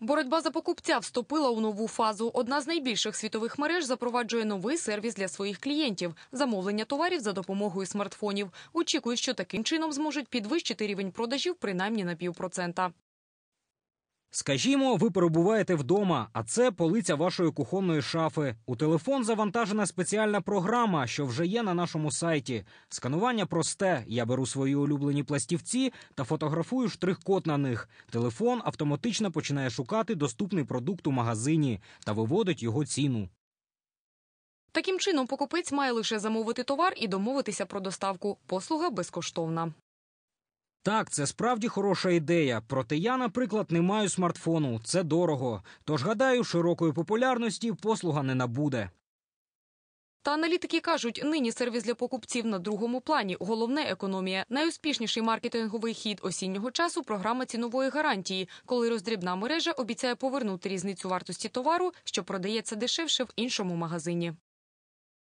Боротьба за покупця вступила у нову фазу. Одна з найбільших світових мереж запроваджує новий сервіс для своїх клієнтів замовлення товарів за допомогою смартфонів. Очікують, що таким чином зможуть підвищити рівень продажів принаймні на півпроцента. Скажімо, ви перебуваєте вдома, а це полиця вашої кухонної шафи. У телефон завантажена спеціальна програма, що вже є на нашому сайті. Сканування просте. Я беру свої улюблені пластівці та фотографую штрих-код на них. Телефон автоматично починає шукати доступний продукт у магазині та виводить його ціну. Таким чином покупець має лише замовити товар і домовитися про доставку. Послуга безкоштовна. Так, це справді хороша ідея. Проте я, наприклад, не маю смартфону, це дорого. Тож гадаю, широкої популярності послуга не набуде. Та аналітики кажуть, нині сервіс для покупців на другому плані. Головне економія. Найуспішніший маркетинговий хід осіннього часу програма цінової гарантії, коли роздрібна мережа обіцяє повернути різницю вартості товару, що продається дешевше в іншому магазині.